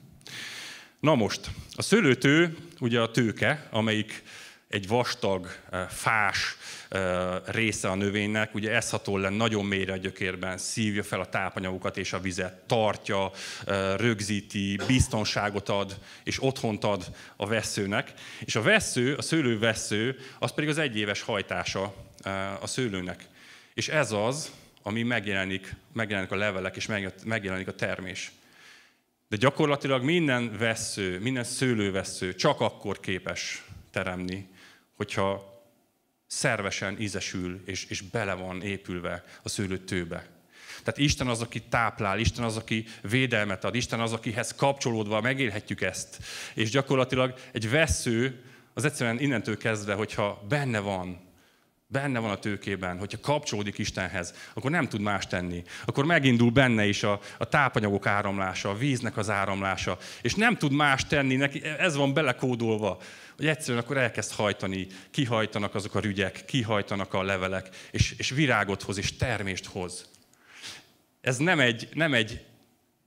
Na most, a szőlőtő ugye a tőke, amelyik egy vastag, eh, fás eh, része a növénynek, ugye ez hatol le nagyon mélyre a gyökérben, szívja fel a tápanyagokat és a vizet, tartja, eh, rögzíti, biztonságot ad, és otthont ad a veszőnek. És a vesző, a szőlő vesző, az pedig az egyéves hajtása a szőlőnek. És ez az, ami megjelenik, megjelenik a levelek, és megjelenik a termés. De gyakorlatilag minden vesző, minden szőlővesző csak akkor képes teremni, hogyha szervesen ízesül és, és bele van épülve a szőlőtőbe. Tehát Isten az, aki táplál, Isten az, aki védelmet ad, Isten az, akihez kapcsolódva megélhetjük ezt. És gyakorlatilag egy vesző az egyszerűen innentől kezdve, hogyha benne van, Benne van a tőkében, hogyha kapcsolódik Istenhez, akkor nem tud más tenni. Akkor megindul benne is a, a tápanyagok áramlása, a víznek az áramlása, és nem tud más tenni, neki, ez van belekódolva, hogy egyszerűen akkor elkezd hajtani, kihajtanak azok a rügyek, kihajtanak a levelek, és, és virágot hoz, és termést hoz. Ez nem egy, nem egy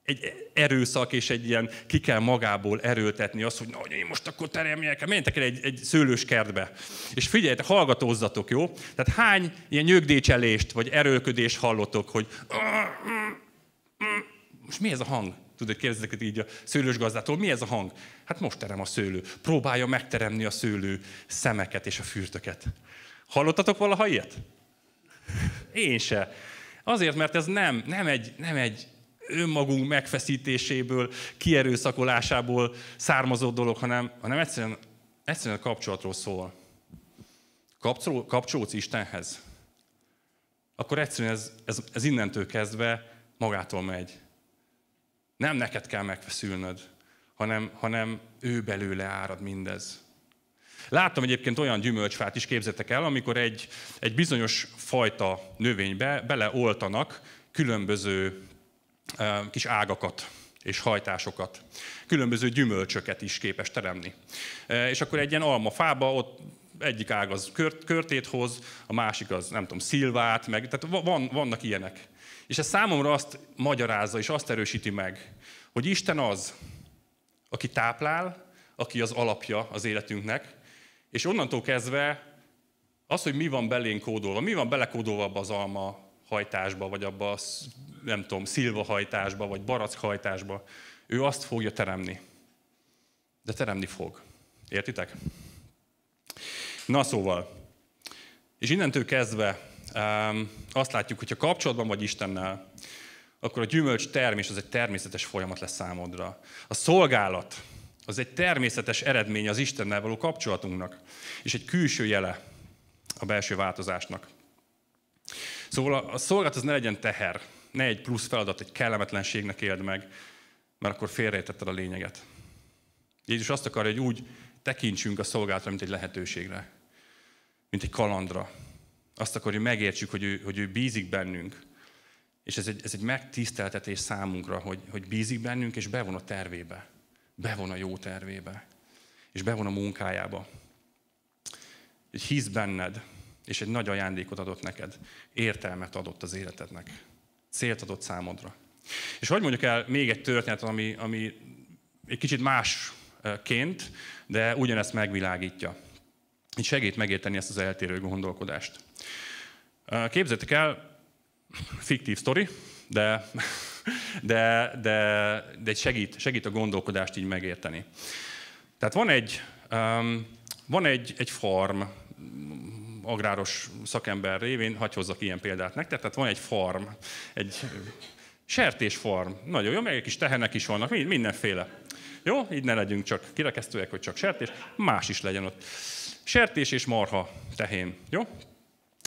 egy erőszak és egy ilyen, ki kell magából erőltetni azt, hogy na, én most akkor teremjek el, hát menjetek el egy, egy szőlős kertbe. És figyeljetek, hallgatózzatok, jó? Tehát hány ilyen nyögdécselést vagy erőködést hallotok, hogy ah, mm, mm, most mi ez a hang? Tudod, kérdezzek így a szőlős gazdától, mi ez a hang? Hát most terem a szőlő. Próbálja megteremni a szőlő szemeket és a fürtöket. Hallottatok valaha ilyet? [LAUGHS] Én se. Azért, mert ez nem, nem, egy, nem egy önmagunk megfeszítéséből, kierőszakolásából származó dolog, hanem, hanem egyszerűen, egyszerűen a kapcsolatról szól. Kapcsol, kapcsolódsz Istenhez, akkor egyszerűen ez, ez, ez innentől kezdve magától megy. Nem neked kell megfeszülnöd, hanem, hanem ő belőle árad mindez. Láttam egyébként olyan gyümölcsfát is, képzettek el, amikor egy, egy bizonyos fajta növénybe beleoltanak különböző kis ágakat és hajtásokat. Különböző gyümölcsöket is képes teremni. És akkor egy ilyen alma fába, ott egyik ág az kört, körtét hoz, a másik az nem tudom, szilvát, meg, tehát van, vannak ilyenek. És ez számomra azt magyarázza és azt erősíti meg, hogy Isten az, aki táplál, aki az alapja az életünknek, és onnantól kezdve az, hogy mi van belénk kódolva, mi van belekódolva abba az alma hajtásba, vagy abba a, nem tudom, hajtásba vagy barack hajtásba, Ő azt fogja teremni. De teremni fog. Értitek? Na szóval, és innentől kezdve um, azt látjuk, hogy ha kapcsolatban vagy Istennel, akkor a gyümölcs termés az egy természetes folyamat lesz számodra. A szolgálat az egy természetes eredménye az Istennel való kapcsolatunknak, és egy külső jele a belső változásnak. Szóval a, szolgálat az ne legyen teher, ne egy plusz feladat, egy kellemetlenségnek éld meg, mert akkor félreértetted a lényeget. Jézus azt akarja, hogy úgy tekintsünk a szolgálatra, mint egy lehetőségre, mint egy kalandra. Azt akarja, hogy megértsük, hogy ő, hogy ő bízik bennünk, és ez egy, ez egy megtiszteltetés számunkra, hogy, hogy bízik bennünk, és bevon a tervébe. Bevon a jó tervébe. És bevon a munkájába. Hogy hisz benned, és egy nagy ajándékot adott neked. Értelmet adott az életednek. Célt adott számodra. És hogy mondjuk el még egy történetet, ami, ami egy kicsit másként, de ugyanezt megvilágítja. Így segít megérteni ezt az eltérő gondolkodást. Képzeljétek el, fiktív sztori, de, de, de, de segít, segít a gondolkodást így megérteni. Tehát van egy, um, van egy, egy farm, agráros szakember révén, hagyj hozzak ilyen példát nektek, tehát van egy farm, egy sertésfarm, nagyon jó, meg egy kis tehenek is vannak, mindenféle. Jó, így ne legyünk csak kirekesztőek, hogy csak sertés, más is legyen ott. Sertés és marha tehén, jó?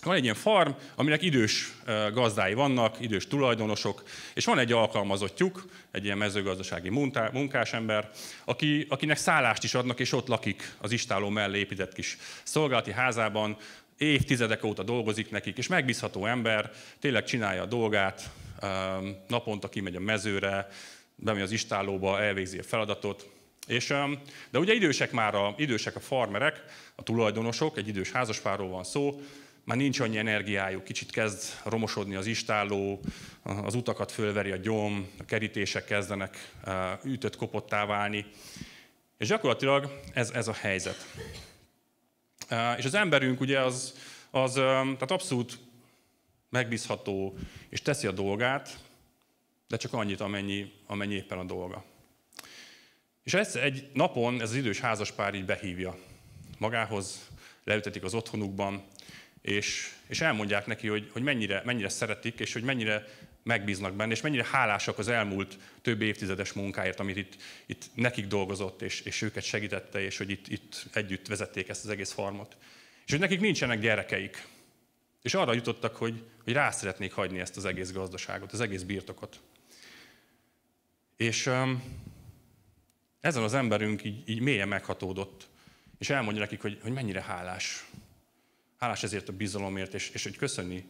Van egy ilyen farm, aminek idős gazdái vannak, idős tulajdonosok, és van egy alkalmazottjuk, egy ilyen mezőgazdasági munkás, munkásember, aki, akinek szállást is adnak, és ott lakik az istáló mellé épített kis szolgálati házában, évtizedek óta dolgozik nekik, és megbízható ember, tényleg csinálja a dolgát, um, naponta kimegy a mezőre, bemegy az istálóba, elvégzi a feladatot. És, um, de ugye idősek már a, idősek a farmerek, a tulajdonosok, egy idős házaspárról van szó, már nincs annyi energiájuk, kicsit kezd romosodni az istálló, az utakat fölveri a gyom, a kerítések kezdenek uh, ütött kopottá válni. És gyakorlatilag ez, ez a helyzet. Eh, és az emberünk ugye az, az eh, tehát abszolút megbízható, és teszi a dolgát, de csak annyit, amennyi, amennyi éppen a dolga. És ezt egy napon ez az idős házaspár így behívja magához, leültetik az otthonukban, és, és elmondják neki, hogy, hogy mennyire, mennyire szeretik, és hogy mennyire megbíznak benne, és mennyire hálásak az elmúlt több évtizedes munkáért, amit itt, itt nekik dolgozott, és, és őket segítette, és hogy itt, itt együtt vezették ezt az egész farmot. És hogy nekik nincsenek gyerekeik. És arra jutottak, hogy, hogy rá szeretnék hagyni ezt az egész gazdaságot, az egész birtokot. És um, ezen az emberünk így, így mélyen meghatódott, és elmondja nekik, hogy, hogy mennyire hálás. Hálás ezért a bizalomért, és, és hogy köszönni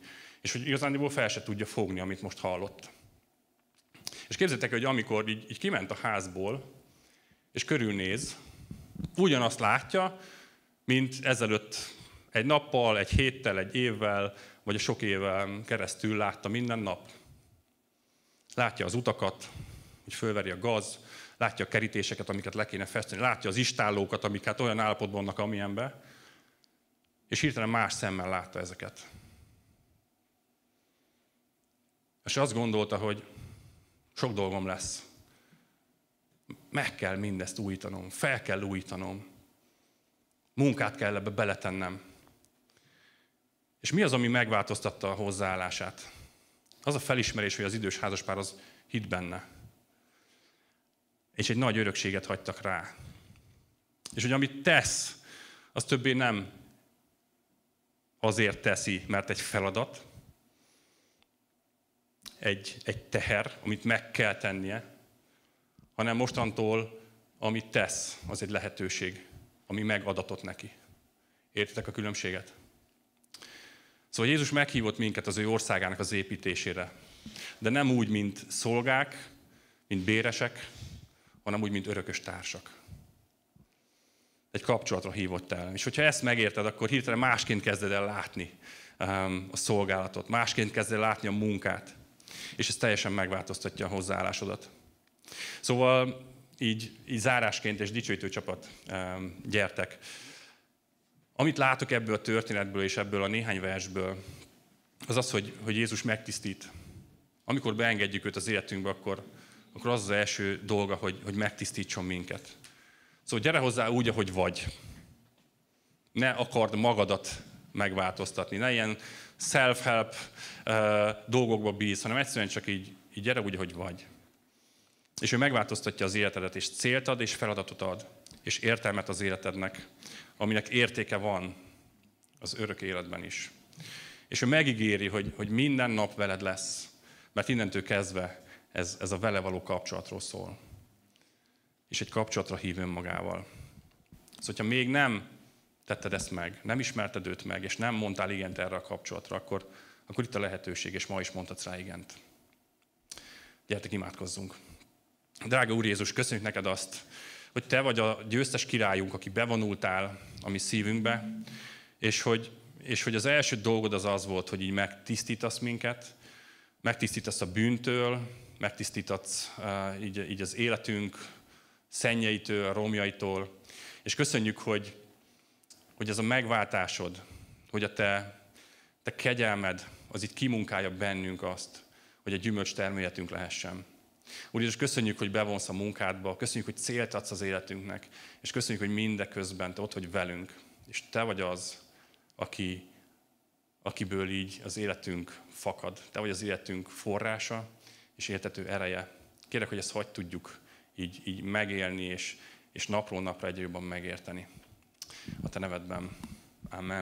és hogy igazándiból fel se tudja fogni, amit most hallott. És képzeljétek, hogy amikor így, így kiment a házból, és körülnéz, ugyanazt látja, mint ezelőtt egy nappal, egy héttel, egy évvel, vagy a sok évvel keresztül látta minden nap. Látja az utakat, hogy fölveri a gaz, látja a kerítéseket, amiket le kéne festeni, látja az istállókat, amiket hát olyan állapotban vannak, amilyenben, és hirtelen más szemmel látta ezeket. És azt gondolta, hogy sok dolgom lesz. Meg kell mindezt újítanom, fel kell újítanom. Munkát kell ebbe beletennem. És mi az, ami megváltoztatta a hozzáállását? Az a felismerés, hogy az idős házaspár az hit benne. És egy nagy örökséget hagytak rá. És hogy amit tesz, az többé nem azért teszi, mert egy feladat, egy, egy teher, amit meg kell tennie, hanem mostantól, amit tesz, az egy lehetőség, ami megadatott neki. Értitek a különbséget? Szóval Jézus meghívott minket az ő országának az építésére. De nem úgy, mint szolgák, mint béresek, hanem úgy, mint örökös társak. Egy kapcsolatra hívott el. És hogyha ezt megérted, akkor hirtelen másként kezded el látni um, a szolgálatot, másként kezded el látni a munkát és ez teljesen megváltoztatja a hozzáállásodat. Szóval így, így zárásként és dicsőítő csapat, gyertek. Amit látok ebből a történetből és ebből a néhány versből, az az, hogy, hogy Jézus megtisztít. Amikor beengedjük őt az életünkbe, akkor, akkor az az első dolga, hogy, hogy megtisztítson minket. Szóval gyere hozzá úgy, ahogy vagy. Ne akard magadat megváltoztatni. Ne ilyen self-help dolgokba bíz, hanem egyszerűen csak így, így gyere úgy, hogy vagy. És ő megváltoztatja az életedet, és célt ad, és feladatot ad, és értelmet az életednek, aminek értéke van az örök életben is. És ő megígéri, hogy, hogy minden nap veled lesz, mert innentől kezdve ez, ez a vele való kapcsolatról szól. És egy kapcsolatra hív önmagával. Szóval, hogyha még nem tetted ezt meg, nem ismerted őt meg, és nem mondtál igent erre a kapcsolatra, akkor, akkor itt a lehetőség, és ma is mondhatsz rá igent. Gyertek, imádkozzunk. Drága Úr Jézus, köszönjük neked azt, hogy Te vagy a győztes királyunk, aki bevonultál a mi szívünkbe, és hogy, és hogy az első dolgod az az volt, hogy így megtisztítasz minket, megtisztítasz a bűntől, megtisztítasz uh, eh, így, így az életünk szennyeitől, romjaitól, és köszönjük, hogy, hogy ez a megváltásod, hogy a te, te kegyelmed, az itt kimunkálja bennünk azt, hogy a gyümölcs termőjetünk lehessen. Úr Jézus, köszönjük, hogy bevonsz a munkádba, köszönjük, hogy célt adsz az életünknek, és köszönjük, hogy mindeközben te ott vagy velünk, és te vagy az, aki, akiből így az életünk fakad. Te vagy az életünk forrása és értető ereje. Kérlek, hogy ezt hogy tudjuk így, így megélni, és, és napról napra egyre jobban megérteni a te nevedben. Amen.